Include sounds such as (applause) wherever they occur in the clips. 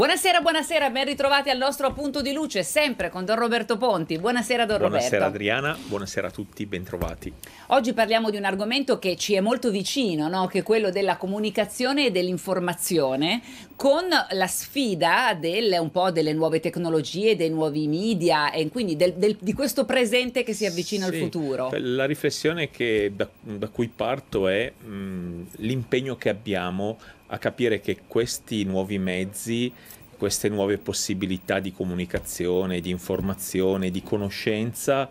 Buonasera, buonasera, ben ritrovati al nostro punto di luce, sempre con Don Roberto Ponti. Buonasera Don buonasera, Roberto. Buonasera Adriana, buonasera a tutti, bentrovati. Oggi parliamo di un argomento che ci è molto vicino, no? che è quello della comunicazione e dell'informazione, con la sfida del, un po' delle nuove tecnologie, dei nuovi media e quindi del, del, di questo presente che si avvicina sì, al futuro. La riflessione da, da, cui parto è l'im- mm, l'impegno che abbiamo a capire che questi nuovi mezzi, queste nuove possibilità di comunicazione, di informazione, di conoscenza,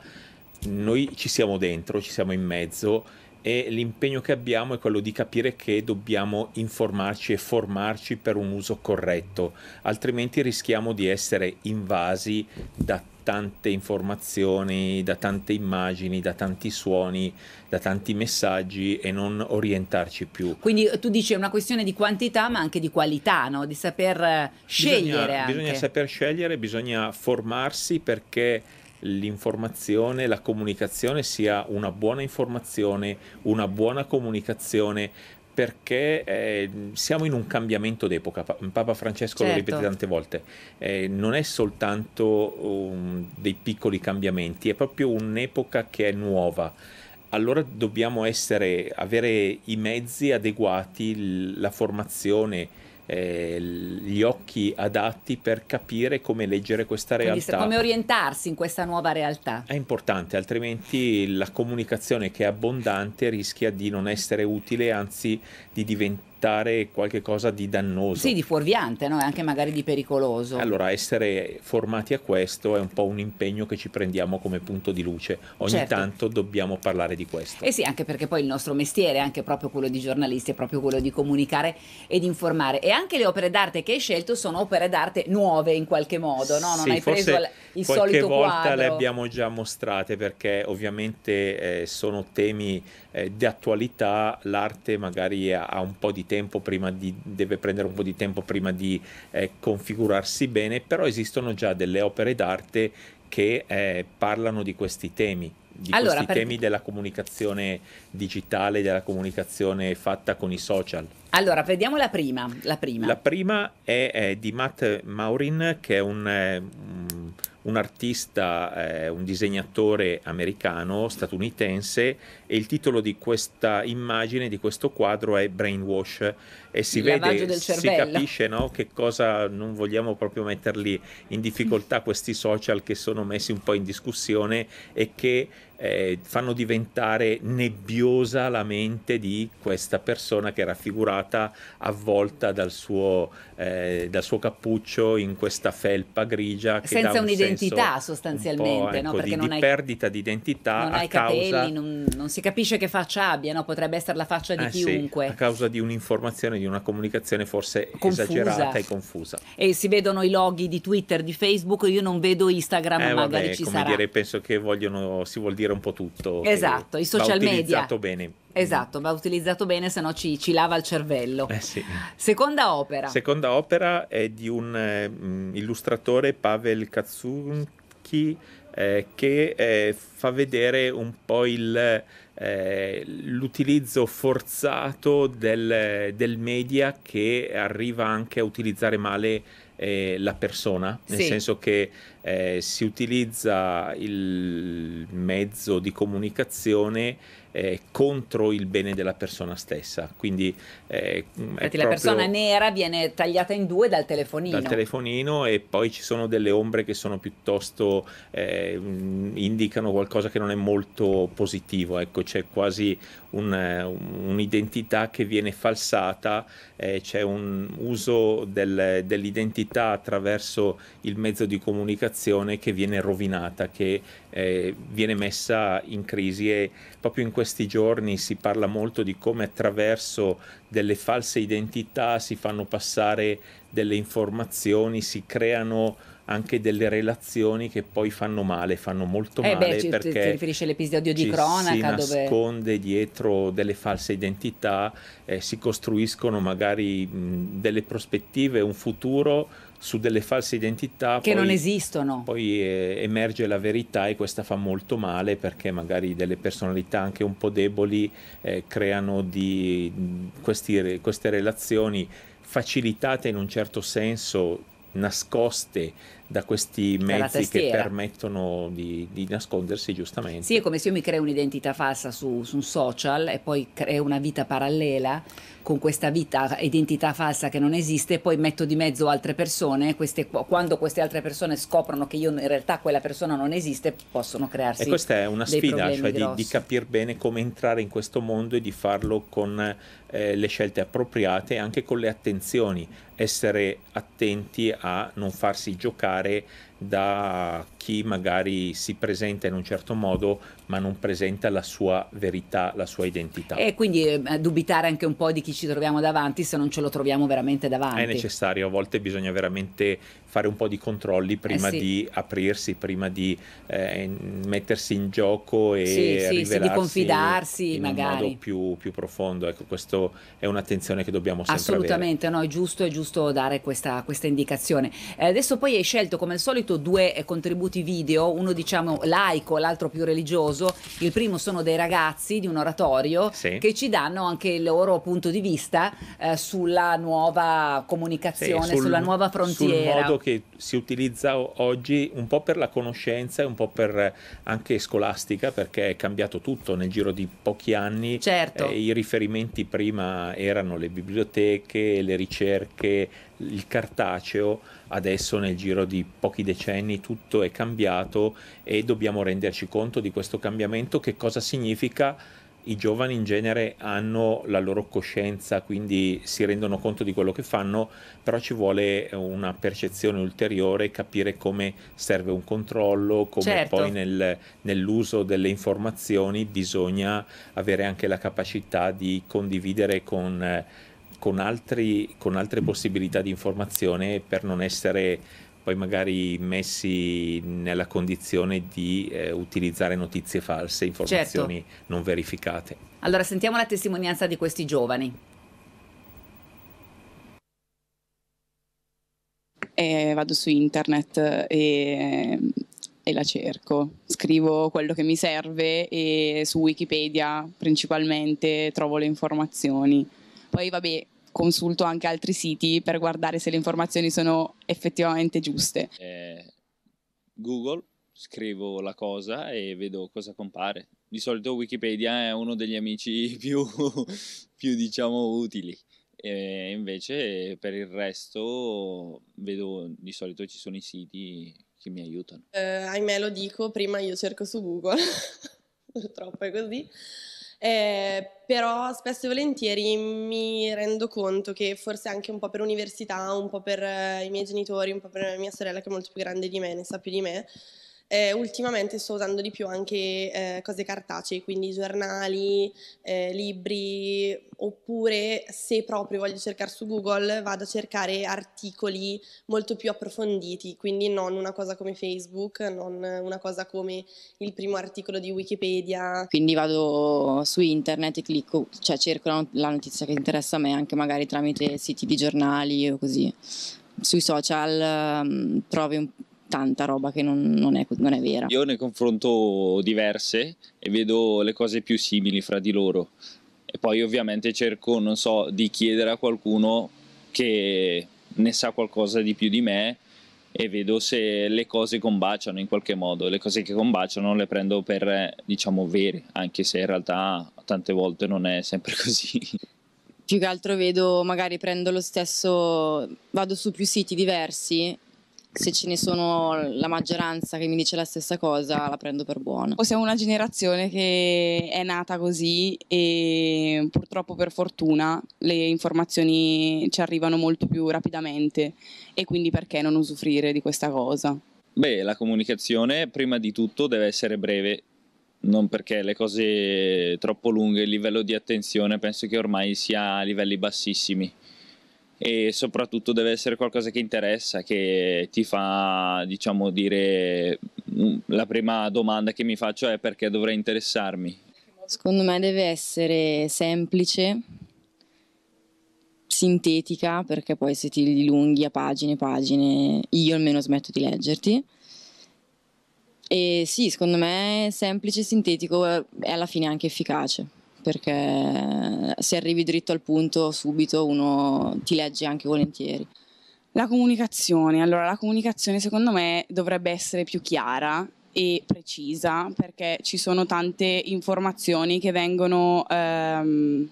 noi ci siamo dentro, ci siamo in mezzo e l'impegno che abbiamo è quello di capire che dobbiamo informarci e formarci per un uso corretto, altrimenti rischiamo di essere invasi da tante informazioni, da tante immagini, da tanti suoni, da tanti messaggi e non orientarci più. Quindi eh, tu dici è una questione di quantità ma anche di qualità, no? di saper eh, scegliere. Bisogna, bisogna saper scegliere, bisogna formarsi perché l'informazione, la comunicazione sia una buona informazione, una buona comunicazione, perché eh, siamo in un cambiamento d'epoca. Papa Francesco certo. lo ripete certo. tante volte, eh, non è soltanto um, dei piccoli cambiamenti, è proprio un'epoca che è nuova. Allora dobbiamo essere, avere i mezzi adeguati, la formazione, eh, gli occhi adatti per capire come leggere questa realtà. Quindi, come orientarsi in questa nuova realtà. È importante, altrimenti la comunicazione che è abbondante rischia di non essere utile, anzi di diventare evitare qualcosa di dannoso. Sì, di fuorviante, no? anche magari di pericoloso. Allora, essere formati a questo è un po' un impegno che ci prendiamo come punto di luce. Ogni certo. tanto dobbiamo parlare di questo. Eh sì, anche perché poi il nostro mestiere, è anche proprio quello di giornalisti, è proprio quello di comunicare e di informare. E anche le opere d'arte che hai scelto sono opere d'arte nuove in qualche modo, no? Non sì, hai preso... Forse il qualche volta quadro. le abbiamo già mostrate perché ovviamente eh, sono temi eh, di attualità, l'arte magari ha, un po' di tempo prima di, deve prendere un po' di tempo prima di eh, configurarsi bene, però esistono già delle opere d'arte che eh, parlano di questi temi di allora, questi per... temi della comunicazione digitale, della comunicazione fatta con i social. Allora, vediamo la prima. La prima, la prima è, è, di Matt Maurin, che è un, eh, un, artista, eh, un disegnatore americano, statunitense, e il titolo di questa immagine, di questo quadro è Brainwash e si il vede, si capisce no, che cosa non vogliamo proprio metterli in difficoltà questi social che sono messi un po' in discussione e che eh, fanno diventare nebbiosa la mente di questa persona che è raffigurata avvolta dal suo, eh, dal suo cappuccio in questa felpa grigia. Senza un un'identità sostanzialmente, un ecco, no? Perché di, non di hai, perdita di identità. Non hai capelli, causa... non, non, si capisce che faccia abbia, no? potrebbe essere la faccia di eh chiunque. Sì, a causa di un'informazione, di una comunicazione forse confusa. esagerata e confusa. E si vedono i loghi di Twitter, di Facebook, io non vedo Instagram, eh, magari vabbè, ci come sarà. Dire, penso che vogliono, si vuol dire gestire un po' tutto. Esatto, i social media. utilizzato bene. Esatto, va utilizzato bene, se no ci, ci, lava il cervello. Eh sì. Seconda opera. Seconda opera è di un um, illustratore, Pavel Katsunki, eh, che eh, fa vedere un po' il, eh, l'utilizzo forzato del, del media che arriva anche a utilizzare male eh, la persona, nel sì. senso che eh, si utilizza il mezzo di comunicazione eh, contro il bene della persona stessa. Quindi eh, Infatti, la persona nera viene tagliata in due dal telefonino. Dal telefonino e poi ci sono delle ombre che sono piuttosto eh, indicano qualcosa che non è molto positivo. Ecco, c'è quasi un, eh, un'identità che viene falsata, eh, c'è un uso del, dell'identità attraverso il mezzo di comunicazione che viene rovinata, che eh, viene messa in crisi e proprio in questo questi giorni si parla molto di come attraverso delle false identità si fanno passare delle informazioni, si creano anche delle relazioni che poi fanno male, fanno molto eh male beh, ci, perché si riferisce all'episodio di cronaca si nasconde dove... dietro delle false identità, eh, si costruiscono magari mh, delle prospettive, un futuro su delle false identità che poi, non esistono. Poi eh, emerge la verità e questa fa molto male perché magari delle personalità anche un po' deboli eh, creano di, questi, queste relazioni facilitate in un certo senso, nascoste da questi mezzi che permettono di, di, nascondersi giustamente. Sì, è come se io mi creo un'identità falsa su, su un social e poi creo una vita parallela con questa vita, identità falsa che non esiste, poi metto di mezzo altre persone, queste, quando queste altre persone scoprono che io in realtà quella persona non esiste, possono crearsi. E questa è una sfida, cioè di, di capire bene come entrare in questo mondo e di farlo con eh, le scelte appropriate e anche con le attenzioni, essere attenti a non farsi giocare da chi magari si presenta in un certo modo ma non presenta la sua verità, la sua identità. E quindi eh, dubitare anche un po' di chi ci troviamo davanti se non ce lo troviamo veramente davanti. È necessario, a volte bisogna veramente fare un po' di controlli eh prima eh sì. di aprirsi, prima di eh, mettersi in gioco e sì, sì, sì di confidarsi in magari. modo più, più, profondo. Ecco, questa è un'attenzione che dobbiamo sempre Assolutamente, avere. no, è giusto, è giusto dare questa, questa indicazione. Eh, adesso poi hai scelto come al solito due eh, contributi video, uno diciamo laico, l'altro più religioso. Il primo sono dei ragazzi di un oratorio che ci danno anche il loro punto di vista eh, sulla nuova comunicazione, sul, sulla nuova frontiera Sul modo che si utilizza oggi un po' per la conoscenza e un po' per eh, anche scolastica perché è cambiato tutto nel giro di pochi anni. Certo. Eh, I riferimenti prima erano le biblioteche, le ricerche, il cartaceo, adesso nel giro di pochi decenni tutto è cambiato e dobbiamo renderci conto di questo cambiamento, che cosa significa i giovani in genere hanno la loro coscienza, quindi si rendono conto di quello che fanno, però ci vuole una percezione ulteriore, capire come serve un controllo, come certo. poi nel, nell'uso delle informazioni bisogna avere anche la capacità di condividere con, con, altri, con altre possibilità di informazione per non essere poi magari messi nella condizione di eh, utilizzare notizie false, informazioni certo. non verificate. Allora sentiamo la testimonianza di questi giovani. Eh, vado su internet e la cerco. Scrivo quello che mi serve e su Wikipedia principalmente trovo le informazioni. Poi vabbè, consulto anche altri siti per guardare se le informazioni sono effettivamente giuste. Eh, Google, scrivo la cosa e vedo cosa compare. Di solito Wikipedia è uno degli amici (laughs) più, più diciamo, utili. E invece per il resto vedo di solito ci sono i siti che mi aiutano. Eh, ahimè lo dico, prima io cerco su Google, (laughs) purtroppo è così eh, però spesso e volentieri mi rendo conto che forse anche un po' per università, un po' per eh, i miei genitori, un po' per mia sorella che è molto più grande di me, ne sa più di me, eh, ultimamente sto usando di più anche eh, cose cartacee, quindi giornali, eh, libri, oppure se proprio voglio cercare su Google vado a cercare articoli molto più approfonditi, quindi non una cosa come Facebook, non una cosa come il primo articolo di Wikipedia. Quindi vado su internet e clicco, cioè cerco la notizia che interessa a me, anche magari tramite siti di giornali o così. Sui social um, trovi un tanta roba che non, non, è, non è vera. Io ne confronto diverse e vedo le cose più simili fra di loro e poi ovviamente cerco, non so, di chiedere a qualcuno che ne sa qualcosa di più di me e vedo se le cose combaciano in qualche modo. Le cose che combaciano le prendo per, diciamo, vere, anche se in realtà tante volte non è sempre (laughs) così. Più che altro vedo, magari prendo lo stesso, vado su più siti diversi se ce ne sono la maggioranza che mi dice la stessa cosa, la prendo per buona. O siamo una generazione che è nata così e purtroppo per fortuna le informazioni ci arrivano molto più rapidamente e quindi perché non usufruire di questa cosa? Beh, la comunicazione prima di tutto deve essere breve, non perché le cose troppo lunghe, il livello di attenzione penso che ormai sia a livelli bassissimi e soprattutto deve essere qualcosa che interessa, che ti fa, diciamo, dire mm, la prima domanda che mi faccio è perché dovrei interessarmi. Secondo me deve essere semplice, sintetica, perché poi se ti dilunghi a pagine e pagine, io almeno smetto di leggerti. E sì, secondo me semplice, sintetico e alla fine anche efficace perché se arrivi dritto al punto subito uno ti legge anche volentieri. La comunicazione, allora la comunicazione secondo me dovrebbe essere più chiara e precisa perché ci sono tante informazioni che vengono ehm,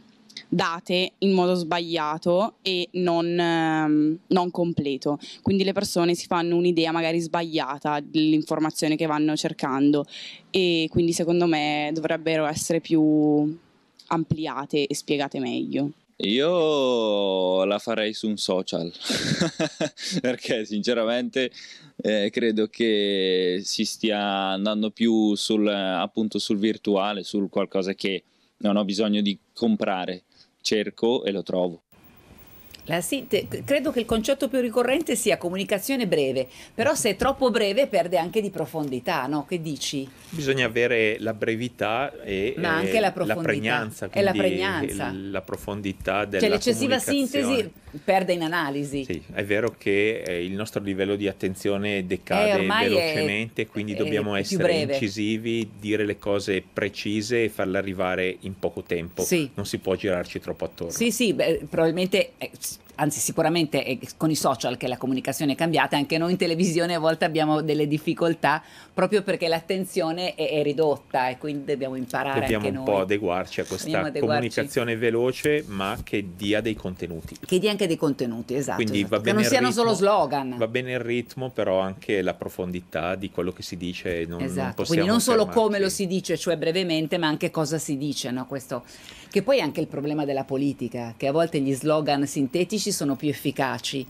date in modo sbagliato e non, ehm, non, completo. Quindi le persone si fanno un'idea magari sbagliata dell'informazione che vanno cercando e quindi secondo me dovrebbero essere più, ampliate e spiegate meglio? Io la farei su un social (laughs) perché sinceramente eh, credo che si stia andando più sul, appunto sul virtuale, sul qualcosa che non ho bisogno di comprare, cerco e lo trovo. La eh, sinte- credo che il concetto più ricorrente sia comunicazione breve, però se è troppo breve perde anche di profondità, no? Che dici? Bisogna avere la brevità e Ma eh, anche la, la pregnanza, e la eh, pregnanza. la profondità cioè della cioè, l'eccessiva sintesi perde in analisi. Sì, è vero che eh, il nostro livello di attenzione decade eh, velocemente, è, quindi è, dobbiamo è essere breve. incisivi, dire le cose precise e farle arrivare in poco tempo. Sì. Non si può girarci troppo attorno. Sì, sì, beh, probabilmente... Eh, anzi sicuramente con i social che la comunicazione è cambiata, anche noi in televisione a volte abbiamo delle difficoltà proprio perché l'attenzione è, è ridotta e quindi dobbiamo imparare dobbiamo un noi. po' adeguarci a questa adeguarci. comunicazione veloce ma che dia dei contenuti. Che dia anche dei contenuti, esatto. Quindi esatto. Va bene che non siano ritmo, solo slogan. Va bene il ritmo però anche la profondità di quello che si dice. Non, esatto, non quindi non solo fermarci. come lo si dice, cioè brevemente, ma anche cosa si dice, no? Questo che poi è anche il problema della politica, che a volte gli slogan sintetici sono più efficaci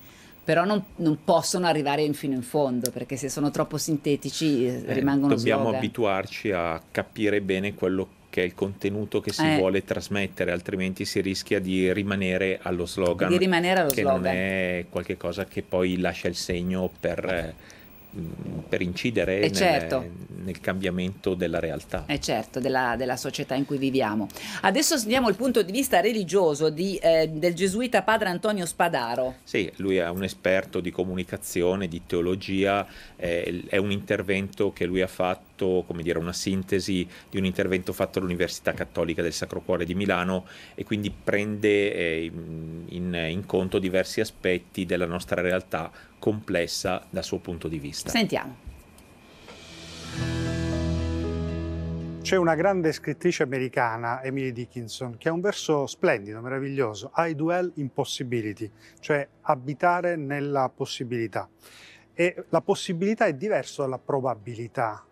però non, non, possono arrivare fino in fondo perché se sono troppo sintetici eh, eh, rimangono dobbiamo slogan. abituarci a capire bene quello che è il contenuto che si eh. vuole trasmettere altrimenti si rischia di rimanere allo slogan di rimanere allo che slogan che non è qualcosa che poi lascia il segno per eh, eh Mm, per incidere eh, nel, certo. nel, cambiamento della realtà. E eh, certo, della, della, società in cui viviamo. Adesso diamo il punto di vista religioso di, eh, del gesuita padre Antonio Spadaro. Sì, lui è un esperto di comunicazione, di teologia, eh, è un intervento che lui ha fatto, come dire, una sintesi di un intervento fatto all'Università Cattolica del Sacro Cuore di Milano e quindi prende eh, in, in conto diversi aspetti della nostra realtà complessa dal suo punto di vista. Sentiamo. C'è una grande scrittrice americana, Emily Dickinson, che ha un verso splendido, meraviglioso, I dwell in possibility, cioè abitare nella possibilità. E la possibilità è diversa dalla probabilità,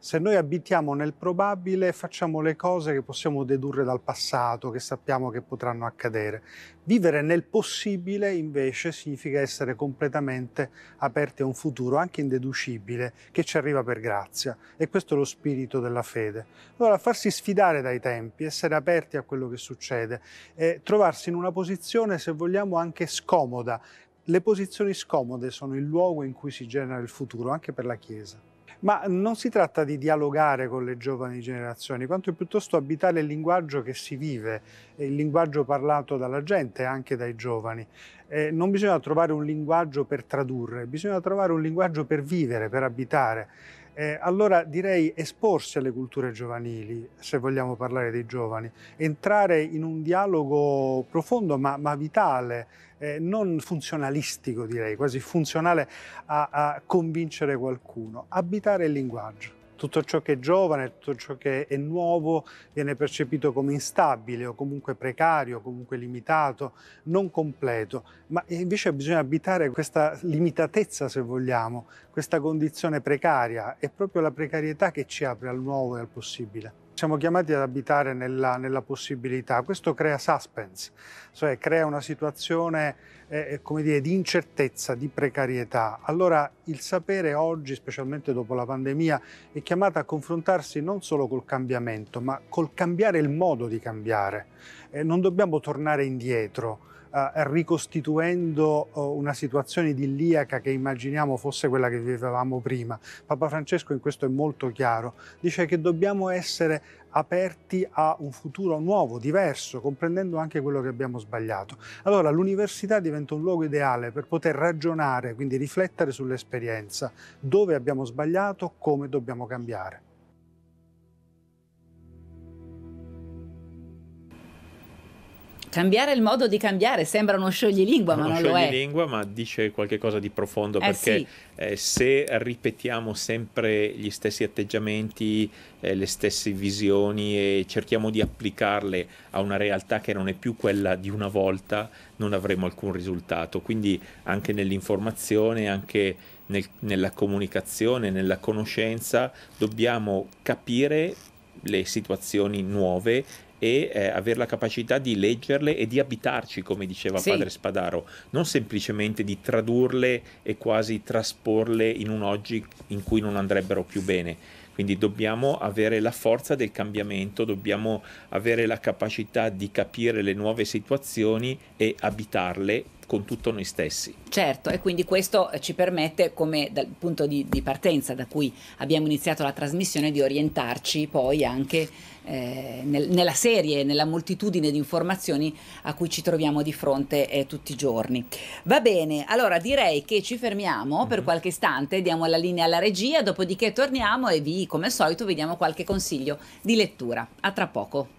se noi abitiamo nel probabile facciamo le cose che possiamo dedurre dal passato, che sappiamo che potranno accadere. Vivere nel possibile invece significa essere completamente aperti a un futuro anche indeducibile che ci arriva per grazia e questo è lo spirito della fede. Allora farsi sfidare dai tempi, essere aperti a quello che succede e trovarsi in una posizione se vogliamo anche scomoda. Le posizioni scomode sono il luogo in cui si genera il futuro anche per la Chiesa ma non si tratta di dialogare con le giovani generazioni, quanto piuttosto abitare il linguaggio che si vive, eh, il linguaggio parlato dalla gente, anche dai giovani. Eh, non bisogna trovare un linguaggio per tradurre, bisogna trovare un linguaggio per vivere, per abitare. Eh, allora direi esporsi alle culture giovanili, se vogliamo parlare dei giovani, entrare in un dialogo profondo ma, ma vitale, eh, non funzionalistico direi, quasi funzionale a, a convincere qualcuno, abitare il linguaggio tutto ciò che è giovane, tutto ciò che è nuovo viene percepito come instabile o comunque precario, comunque limitato, non completo, ma invece bisogna abitare questa limitatezza se vogliamo, questa condizione precaria, è proprio la precarietà che ci apre al nuovo e al possibile. Siamo chiamati ad abitare nella, nella possibilità, questo crea suspense, cioè crea una situazione eh, eh, come dire, di incertezza, di precarietà. Allora il sapere oggi, specialmente dopo la pandemia, è chiamato a confrontarsi non solo col cambiamento, ma col cambiare il modo di cambiare. Eh, non dobbiamo tornare indietro eh, ricostituendo eh, una situazione idilliaca che immaginiamo fosse quella che vivevamo prima. Papa Francesco in questo è molto chiaro, dice che dobbiamo essere aperti a un futuro nuovo, diverso, comprendendo anche quello che abbiamo sbagliato. Allora l'università diventa un luogo ideale per poter ragionare, quindi riflettere sull'esperienza, dove abbiamo sbagliato, come dobbiamo cambiare. Cambiare il modo di cambiare sembra uno scioglilingua, ma uno non lo è. Uno scioglilingua, ma dice qualcosa di profondo eh, perché sì. eh, se ripetiamo sempre gli stessi atteggiamenti, eh, le stesse visioni e cerchiamo di applicarle a una realtà che non è più quella di una volta, non avremo alcun risultato. Quindi anche nell'informazione, anche nel, nella comunicazione, nella conoscenza, dobbiamo capire le situazioni nuove e eh, avere la capacità di leggerle e di abitarci, come diceva sì. padre Spadaro, non semplicemente di tradurle e quasi trasporle in un oggi in cui non andrebbero più bene. Quindi dobbiamo avere la forza del cambiamento, dobbiamo avere la capacità di capire le nuove situazioni e abitarle con tutto noi stessi. Certo, e quindi questo eh, ci permette, come dal punto di, di partenza da cui abbiamo iniziato la trasmissione, di orientarci poi anche eh, nel, nella serie, nella moltitudine di informazioni a cui ci troviamo di fronte eh, tutti i giorni. Va bene, allora direi che ci fermiamo mm-hmm. per mhm. qualche istante, diamo la linea alla regia, dopodiché torniamo e vi, come al solito, vediamo qualche consiglio di lettura. A tra poco.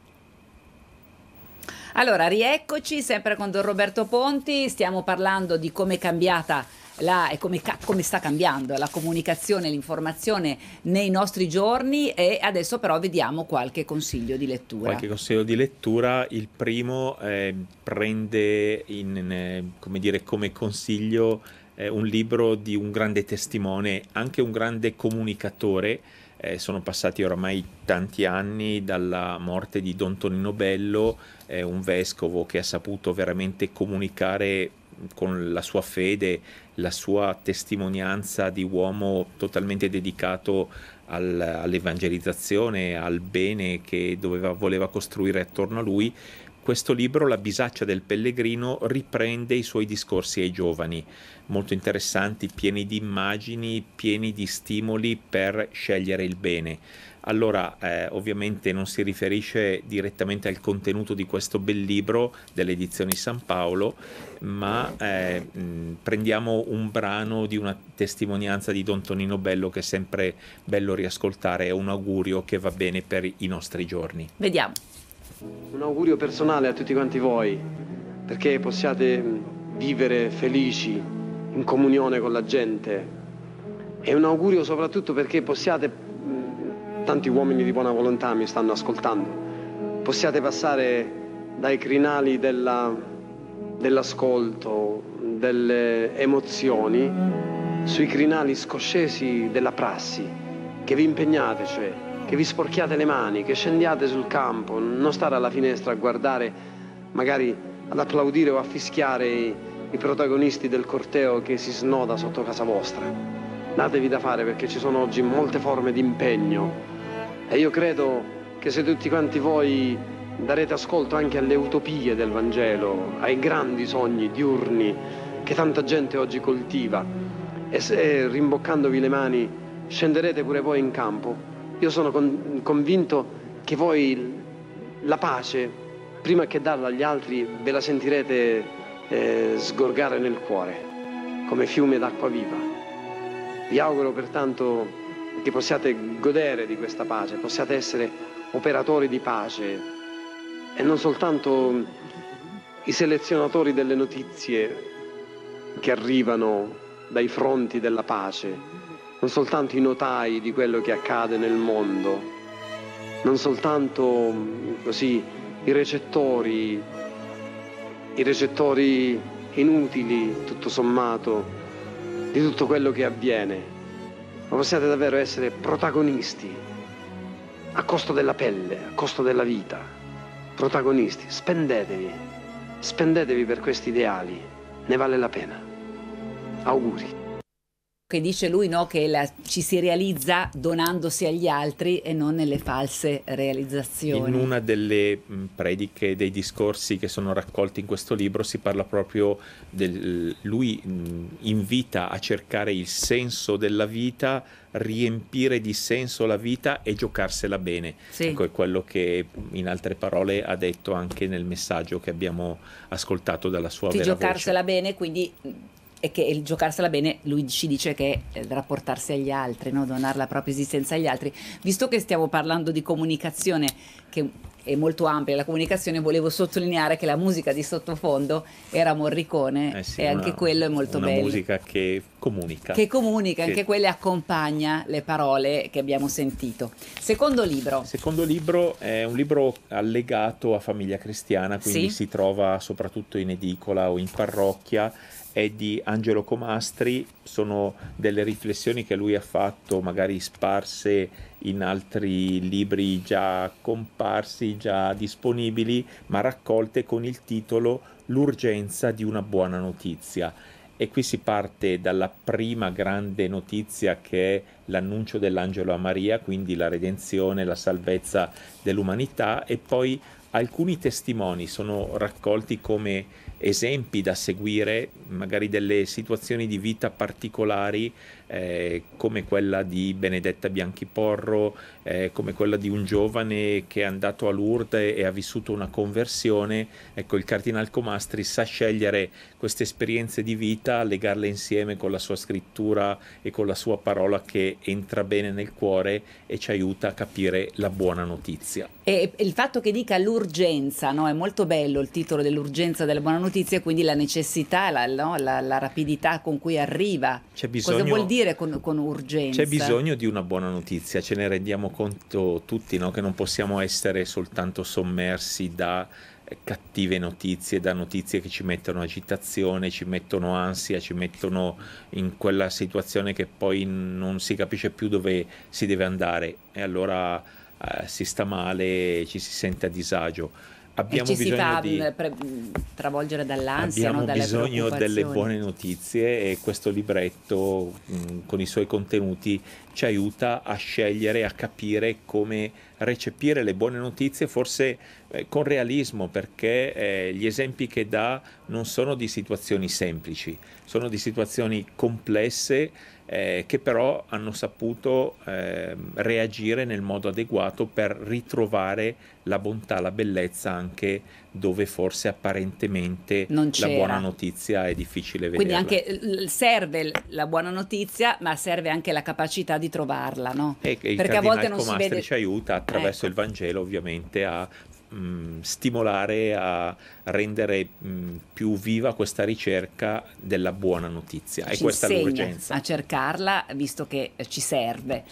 Allora, rieccoci sempre con Don Roberto Ponti, stiamo parlando di come è cambiata la, e come, come, sta cambiando la comunicazione e l'informazione nei nostri giorni e adesso però vediamo qualche consiglio di lettura. Qualche consiglio di lettura, il primo eh, prende in, in, eh, come, dire, come consiglio eh, un libro di un grande testimone, anche un grande comunicatore, eh, sono passati oramai tanti anni dalla morte di Don Tonino Bello, eh, un vescovo che ha saputo veramente comunicare con la sua fede, la sua testimonianza di uomo totalmente dedicato al, all'evangelizzazione, al bene che doveva, voleva costruire attorno a lui. Questo libro, La bisaccia del pellegrino, riprende i suoi discorsi ai giovani, molto interessanti, pieni di immagini, pieni di stimoli per scegliere il bene allora, eh, ovviamente non si riferisce direttamente al contenuto di questo bel libro delle edizioni San Paolo, ma eh, mh, prendiamo un brano di una testimonianza di Don Tonino Bello che è sempre bello riascoltare, è un augurio che va bene per i nostri giorni. Vediamo. Un augurio personale a tutti quanti voi, perché possiate vivere felici, in comunione con la gente. E un augurio soprattutto perché possiate tanti uomini di buona volontà mi stanno ascoltando. Possiate passare dai crinali della, dell'ascolto, delle emozioni, sui crinali scoscesi della prassi, che vi impegnate, cioè, che vi sporchiate le mani, che scendiate sul campo, non stare alla finestra a guardare, magari ad applaudire o a fischiare i, i protagonisti del corteo che si snoda sotto casa vostra datevi da fare perché ci sono oggi molte forme di impegno e io credo che se tutti quanti voi darete ascolto anche alle utopie del Vangelo, ai grandi sogni diurni che tanta gente oggi coltiva, e se rimboccandovi le mani scenderete pure voi in campo, io sono con- convinto che voi la pace, prima che darla agli altri, ve la sentirete eh, sgorgare nel cuore, come fiume d'acqua viva. Vi auguro pertanto che possiate godere di questa pace, possiate essere operatori di pace e non soltanto i selezionatori delle notizie che arrivano dai fronti della pace, non soltanto i notai di quello che accade nel mondo, non soltanto così, i recettori, i recettori inutili tutto sommato di tutto quello che avviene ma possiate davvero essere protagonisti a costo della pelle, a costo della vita. Protagonisti, spendetevi, spendetevi per questi ideali, ne vale la pena. Auguri che dice lui no, che la, ci si realizza donandosi agli altri e non nelle false realizzazioni. In una delle prediche, dei discorsi che sono raccolti in questo libro si parla proprio del... lui invita a cercare il senso della vita, riempire di senso la vita e giocarsela bene. Sì. Ecco, è quello che in altre parole ha detto anche nel messaggio che abbiamo ascoltato dalla sua sì, vera giocarsela voce. bene, quindi e che il giocarsela bene, lui ci dice che è eh, rapportarsi agli altri, no? donare la propria esistenza agli altri. Visto che stiamo parlando di comunicazione, che è molto ampia la comunicazione, volevo sottolineare che la musica di sottofondo era Morricone eh sì, e una, anche quello è molto bello. Una musica che comunica. Che comunica, che... anche quella accompagna le parole che abbiamo sentito. Secondo libro. secondo libro è un libro allegato a Famiglia Cristiana, quindi sì? si trova soprattutto in edicola o in parrocchia è di Angelo Comastri, sono delle riflessioni che lui ha fatto magari sparse in altri libri già comparsi, già disponibili, ma raccolte con il titolo L'urgenza di una buona notizia. E qui si parte dalla prima grande notizia che è l'annuncio dell'angelo a Maria, quindi la redenzione, la salvezza dell'umanità e poi alcuni testimoni sono raccolti come esempi da seguire, magari delle situazioni di vita particolari eh, come quella di Benedetta Bianchiporro, eh, come quella di un giovane che è andato a Lourdes e ha vissuto una conversione, ecco il Cardinal Comastri sa scegliere queste esperienze di vita, legarle insieme con la sua scrittura e con la sua parola che entra bene nel cuore e ci aiuta a capire la buona notizia. E il fatto che dica l'urgenza, no? è molto bello il titolo dell'urgenza della buona notizia notizia, quindi la necessità, la, no? la, la rapidità con cui arriva. Bisogno, Cosa vuol dire con, con, urgenza? C'è bisogno di una buona notizia, ce ne rendiamo conto tutti no? che non possiamo essere soltanto sommersi da eh, cattive notizie, da notizie che ci mettono agitazione, ci mettono ansia, ci mettono in quella situazione che poi non si capisce più dove si deve andare e allora eh, si sta male, ci si sente a disagio abbiamo ci bisogno si fa di, pre- travolgere dall'ansia abbiamo no? bisogno delle buone notizie e questo libretto mh, con i suoi contenuti ci aiuta a scegliere a capire come recepire le buone notizie forse eh, con realismo perché eh, gli esempi che dà non sono di situazioni semplici sono di situazioni complesse eh, che però hanno saputo eh, reagire nel modo adeguato per ritrovare la bontà, la bellezza anche dove forse apparentemente la buona notizia è difficile vedere. Quindi anche serve la buona notizia, ma serve anche la capacità di trovarla, no? E, e Perché a volte non Comastri si vede... ci aiuta attraverso ecco. il Vangelo ovviamente a mh, mm, stimolare a rendere mh, mm, più viva questa ricerca della buona notizia. Ci e questa è l'urgenza. A cercarla, visto che eh, ci serve.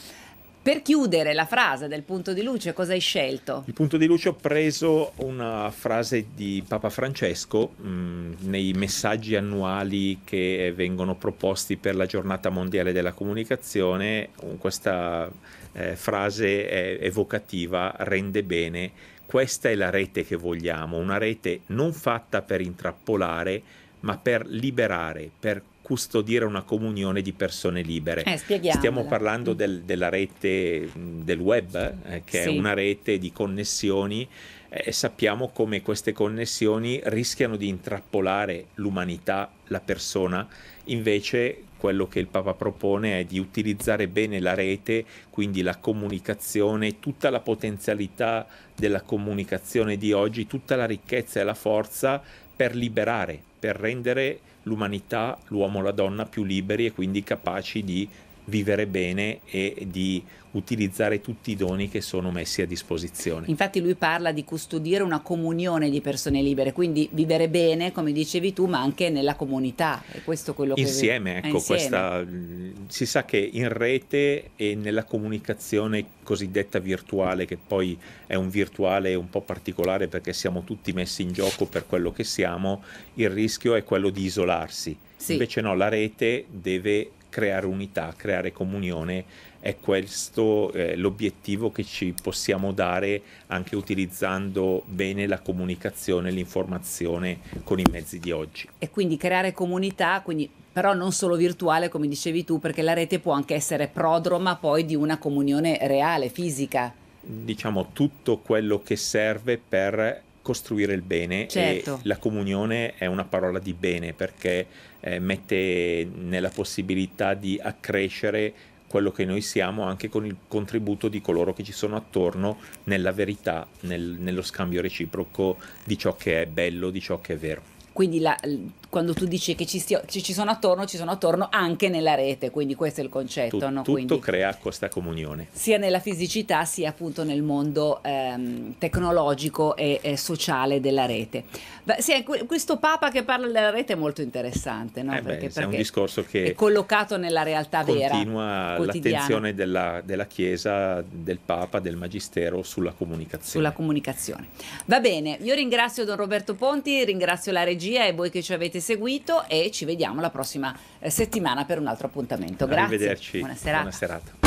Per chiudere la frase del punto di luce, cosa hai scelto? Il punto di luce ho preso una frase di Papa Francesco mh, mm, nei messaggi annuali che vengono proposti per la giornata mondiale della comunicazione. Questa eh, frase è evocativa, rende bene questa è la rete che vogliamo, una rete non fatta per intrappolare, ma per liberare, per custodire una comunione di persone libere. Eh, Stiamo parlando del, della rete del web, eh, che sì. è una rete di connessioni eh, sappiamo come queste connessioni rischiano di intrappolare l'umanità, la persona, invece quello che il Papa propone è di utilizzare bene la rete, quindi la comunicazione, tutta la potenzialità della comunicazione di oggi, tutta la ricchezza e la forza per liberare, per rendere l'umanità, l'uomo, e la donna più liberi e quindi capaci di vivere bene e di utilizzare tutti i doni che sono messi a disposizione. Infatti lui parla di custodire una comunione di persone libere, quindi vivere bene, come dicevi tu, ma anche nella comunità. E questo quello insieme, che... Ecco, insieme, ecco, si sa che in rete e nella comunicazione cosiddetta virtuale, che poi è un virtuale un po' particolare perché siamo tutti messi in gioco per quello che siamo, il rischio è quello di isolarsi. Sì. Invece no, la rete deve creare unità, creare comunione, è questo eh, l'obiettivo che ci possiamo dare anche utilizzando bene la comunicazione, l'informazione con i mezzi di oggi. E quindi creare comunità, quindi però non solo virtuale come dicevi tu, perché la rete può anche essere prodroma poi di una comunione reale, fisica. Diciamo tutto quello che serve per costruire il bene certo. e la comunione è una parola di bene perché eh, mette nella possibilità di accrescere quello che noi siamo anche con il contributo di coloro che ci sono attorno nella verità, nel, nello scambio reciproco di ciò che è bello, di ciò che è vero. Quindi la, quando tu dici che ci, stia, ci, ci, sono attorno, ci sono attorno anche nella rete, quindi questo è il concetto. Tut, no? Tutto quindi, crea questa comunione. Sia nella fisicità sia appunto nel mondo ehm, tecnologico e, e, sociale della rete. Beh, sì, questo Papa che parla della rete è molto interessante, no? eh beh, perché, è un discorso che è collocato nella realtà vera. Continua l'attenzione della, della Chiesa, del Papa, del Magistero sulla comunicazione. Sulla comunicazione. Va bene, io ringrazio Don Roberto Ponti, ringrazio la regia e voi che ci avete seguito seguito e ci vediamo la prossima eh, settimana per un altro appuntamento. Grazie. Arrivederci. Buona serata. Buona serata.